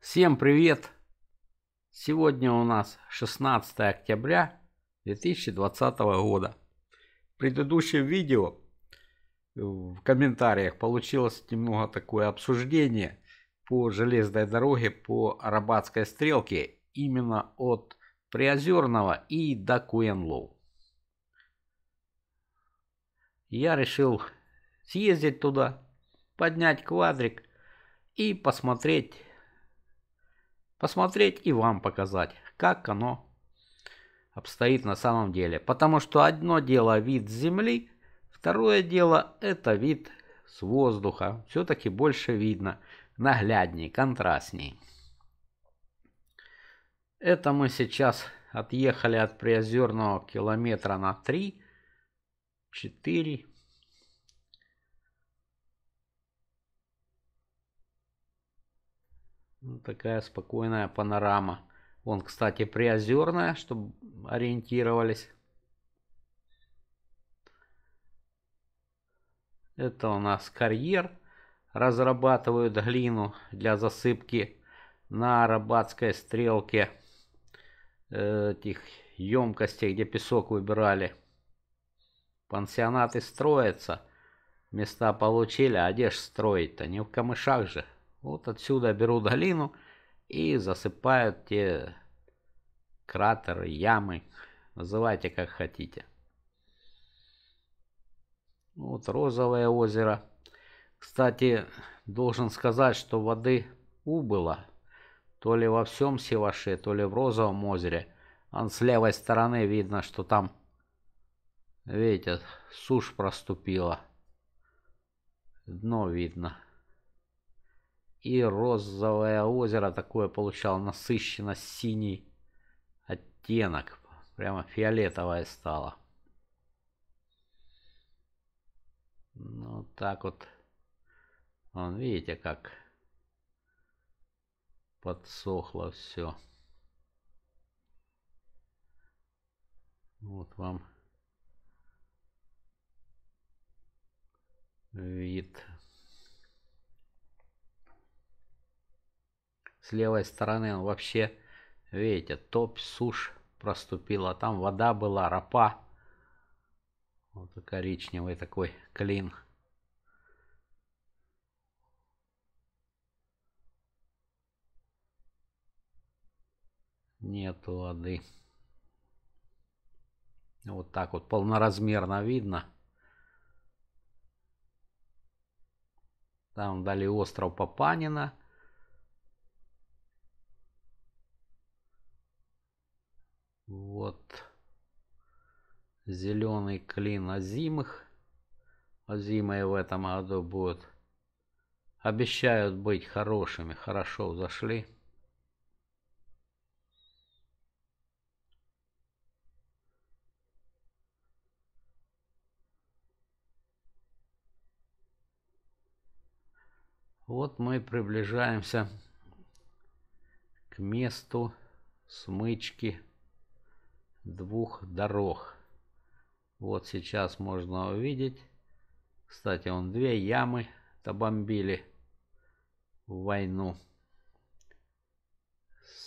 Всем привет! Сегодня у нас 16 октября 2020 года. В предыдущем видео э, в комментариях получилось немного такое обсуждение по железной дороге по Арабатской стрелке именно от Приозерного и до Куэнлоу. Я решил съездить туда, поднять квадрик и посмотреть Посмотреть и вам показать, как оно обстоит на самом деле. Потому что одно дело вид с земли, второе дело это вид с воздуха. Все-таки больше видно, наглядней, контрастней. Это мы сейчас отъехали от Приозерного километра на 3, 4, Ну, такая спокойная панорама. Он, кстати, приозерная, чтобы ориентировались. Это у нас карьер. Разрабатывают глину для засыпки на арабатской стрелке э, этих емкостей, где песок выбирали. Пансионаты строятся. Места получили, а где ж строить-то? Не в камышах же. Вот отсюда берут глину и засыпают те кратеры, ямы. Называйте как хотите. Вот розовое озеро. Кстати, должен сказать, что воды убыло. То ли во всем Севаше, то ли в розовом озере. Он а с левой стороны видно, что там, видите, сушь проступила. Дно видно и розовое озеро такое получало насыщенно синий оттенок. Прямо фиолетовое стало. Ну, так вот. Вон, видите, как подсохло все. Вот вам вид С левой стороны он вообще, видите, топь, сушь проступила. Там вода была, ропа. Вот коричневый такой клин. Нету воды. Вот так вот полноразмерно видно. Там дали остров Папанина. Вот. Зеленый клин озимых. Озимые в этом году будут. Обещают быть хорошими. Хорошо зашли. Вот мы приближаемся к месту смычки двух дорог. Вот сейчас можно увидеть. Кстати, он две ямы табомбили в войну.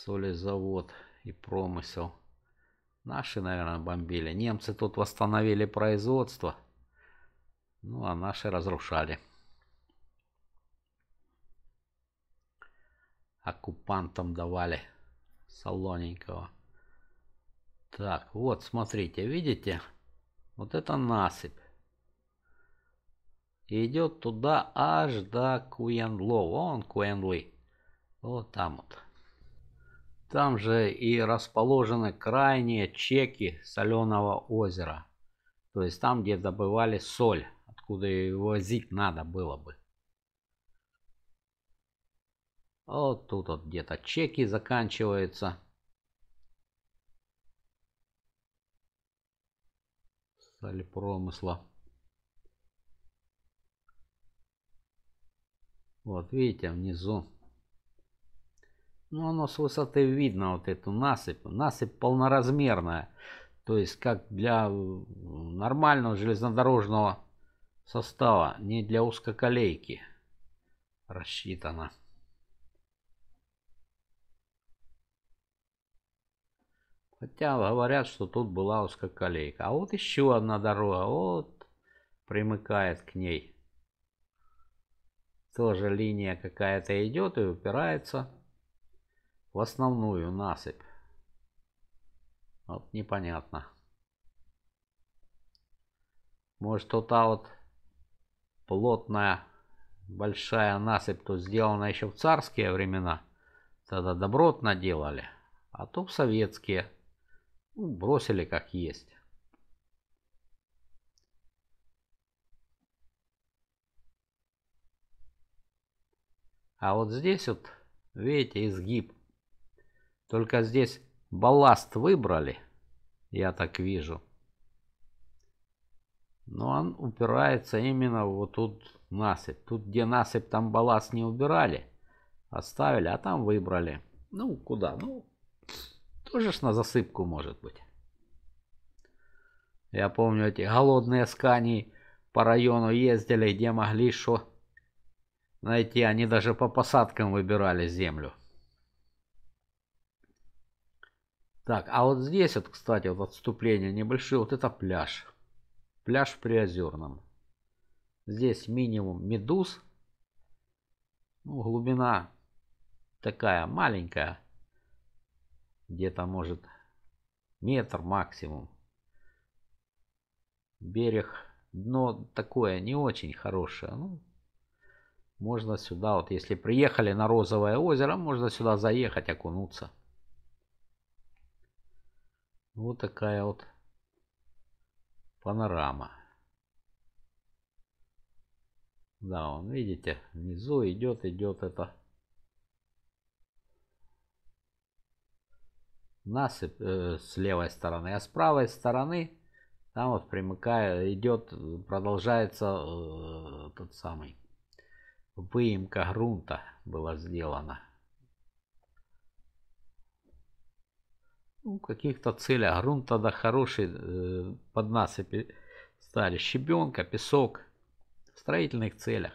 Солезавод и промысел. Наши, наверное, бомбили. Немцы тут восстановили производство. Ну, а наши разрушали. Оккупантам давали солоненького. Так, вот, смотрите, видите? Вот это насыпь. идет туда аж до Куянло. Вон Куянлы. Вот там вот. Там же и расположены крайние чеки соленого озера. То есть там, где добывали соль, откуда ее возить надо было бы. Вот тут вот где-то чеки заканчиваются. стали промысла. Вот видите, внизу. Ну, оно с высоты видно, вот эту насыпь. Насыпь полноразмерная. То есть, как для э, нормального железнодорожного состава, не для узкоколейки рассчитана. Хотя говорят, что тут была узкоколейка. А вот еще одна дорога, вот примыкает к ней. Тоже линия какая-то идет и упирается в основную насыпь. Вот непонятно. Может, то та вот плотная большая насыпь тут сделана еще в царские времена. Тогда добротно делали. А то в советские. Ну, бросили как есть. А вот здесь вот, видите, изгиб. Только здесь балласт выбрали, я так вижу. Но он упирается именно вот тут насыпь. Тут где насыпь, там балласт не убирали. Оставили, а там выбрали. Ну, куда? Ну, тоже ж на засыпку может быть. Я помню, эти голодные скани по району ездили, где могли что найти. Они даже по посадкам выбирали землю. Так, а вот здесь вот, кстати, вот отступление небольшое. Вот это пляж. Пляж при Озерном. Здесь минимум медуз. Ну, глубина такая маленькая где-то может метр максимум. Берег, но такое не очень хорошее. Ну, можно сюда, вот если приехали на Розовое озеро, можно сюда заехать, окунуться. Вот такая вот панорама. Да, он, видите, внизу идет, идет это насыпь э, с левой стороны, а с правой стороны там вот примыкая идет, продолжается э, тот самый выемка грунта была сделана. Ну, каких-то целях. Грунт тогда хороший э, под насыпи стали. Щебенка, песок. В строительных целях.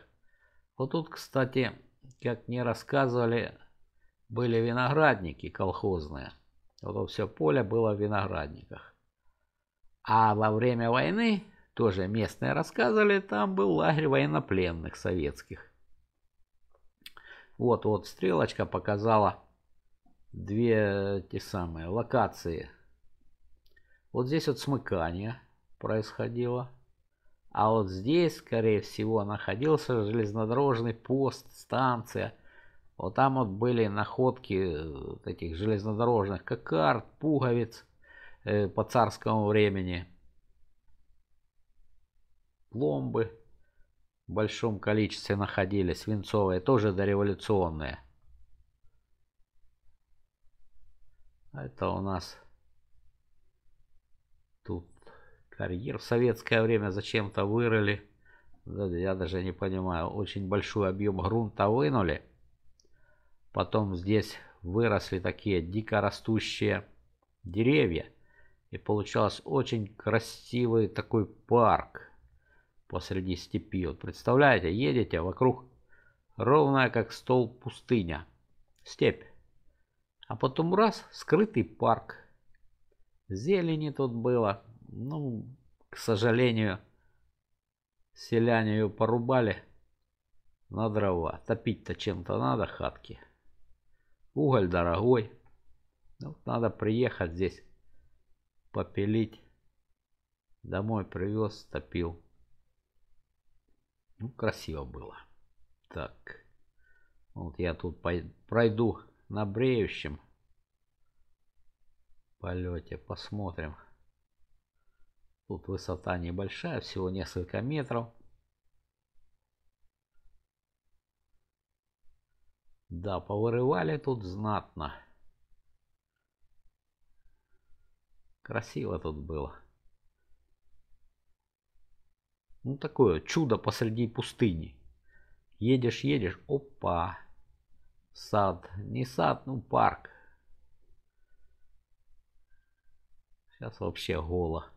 Вот тут, кстати, как мне рассказывали, были виноградники колхозные. Зато все поле было в виноградниках. А во время войны, тоже местные рассказывали, там был лагерь военнопленных советских. Вот, вот стрелочка показала две те самые локации. Вот здесь вот смыкание происходило. А вот здесь, скорее всего, находился железнодорожный пост, станция – вот там вот были находки э, таких железнодорожных кокард, пуговиц э, по царскому времени. Пломбы в большом количестве находились, свинцовые, тоже дореволюционные. А это у нас тут карьер в советское время зачем-то вырыли. Я даже не понимаю, очень большой объем грунта вынули. Потом здесь выросли такие дикорастущие деревья. И получался очень красивый такой парк посреди степи. Вот представляете, едете а вокруг ровная как стол пустыня, степь. А потом раз, скрытый парк. Зелени тут было. Ну, к сожалению, селяне ее порубали на дрова. Топить-то чем-то надо хатки. Уголь дорогой. Ну, надо приехать здесь попилить. Домой привез, топил. Ну, красиво было. Так. Вот я тут пройду на бреющем полете. Посмотрим. Тут высота небольшая, всего несколько метров. Да, повырывали тут знатно. Красиво тут было. Ну, такое чудо посреди пустыни. Едешь, едешь, опа. Сад. Не сад, ну парк. Сейчас вообще голо.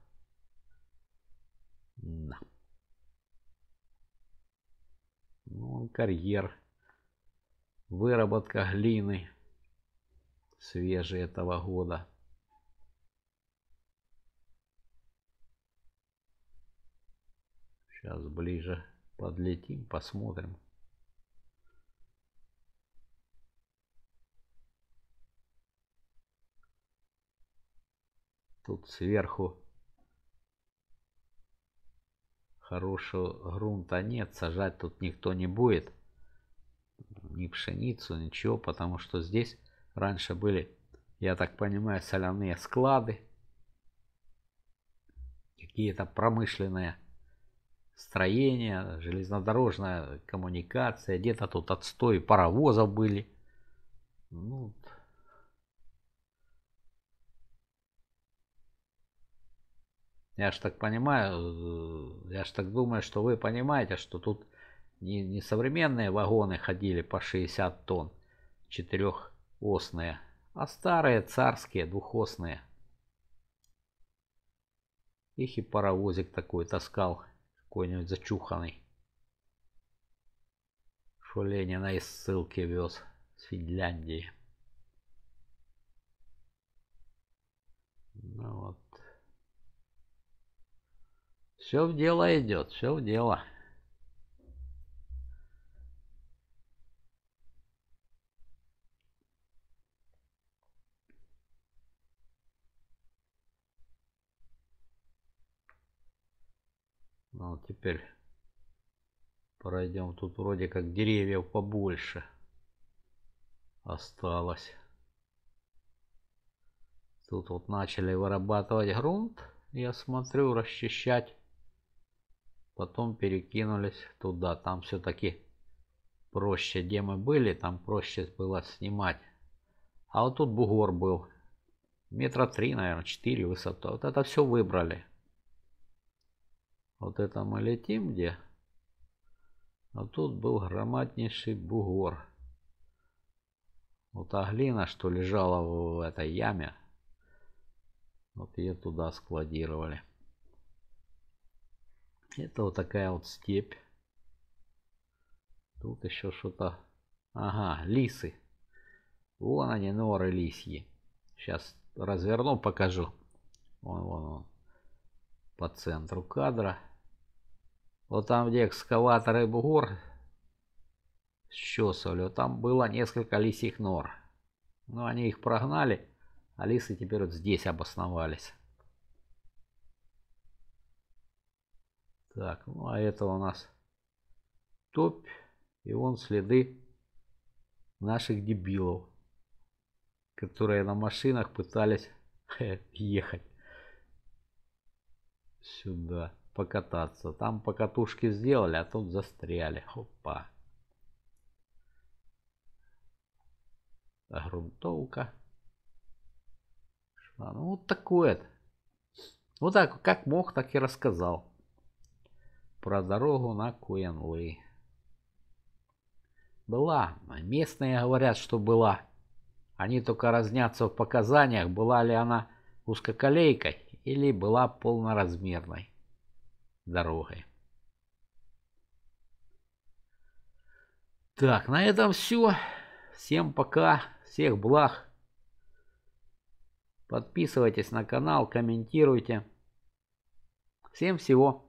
Ну, карьер. Выработка глины свежей этого года. Сейчас ближе подлетим, посмотрим. Тут сверху хорошего грунта нет, сажать тут никто не будет ни пшеницу, ничего, потому что здесь раньше были, я так понимаю, соляные склады, какие-то промышленные строения, железнодорожная коммуникация, где-то тут отстой паровозов были. Ну, Я ж так понимаю, э, я ж так думаю, что вы понимаете, что тут не, не современные вагоны ходили по 60 тонн, четырехосные, а старые царские двухосные. Их и паровозик такой таскал, какой-нибудь зачуханный. Что Ленина из ссылки вез с Финляндии. Ну вот. Все в дело идет, все в дело. теперь пройдем. Тут вроде как деревьев побольше осталось. Тут вот начали вырабатывать грунт. Я смотрю, расчищать. Потом перекинулись туда. Там все-таки проще, где мы были, там проще было снимать. А вот тут бугор был. Метра три, наверное, четыре высота. Вот это все выбрали. Вот это мы летим где? А тут был громаднейший бугор. Вот а глина, что лежала в этой яме, вот ее туда складировали. Это вот такая вот степь. Тут еще что-то... Ага, лисы. Вон они, норы лисьи. Сейчас разверну, покажу. Вон, вон, вон. По центру кадра. Вот там, где экскаватор и бугор счесывали, чесолью, там было несколько лисих нор. Но ну, они их прогнали, а лисы теперь вот здесь обосновались. Так, ну а это у нас топь, и вон следы наших дебилов, которые на машинах пытались ехать сюда покататься. Там покатушки сделали, а тут застряли. Опа. Грунтовка. Ну вот такое-то. Вот так, как мог, так и рассказал. Про дорогу на Куэнлы. Была. Местные говорят, что была. Они только разнятся в показаниях, была ли она узкоколейкой или была полноразмерной дорогой. Так, на этом все. Всем пока, всех благ. Подписывайтесь на канал, комментируйте. Всем всего